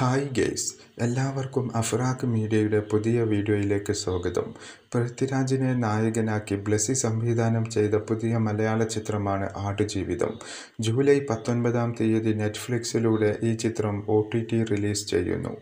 hi guys എല്ലാവർക്കും അഫ്രാഖ് മീഡിയയുടെ പുതിയ വീഡിയോയിലേക്ക് സ്വാഗതം പൃഥ്വിരാജിനെ നായകനാക്കി ബ്ലസി സംവിധാനം ചെയ്ത പുതിയ മലയാള ചിത്രമാണ് ആടുജീവിതം ജൂലൈ പത്തൊൻപതാം തീയതി നെറ്റ്ഫ്ലിക്സിലൂടെ ഈ ചിത്രം ഒ റിലീസ് ചെയ്യുന്നു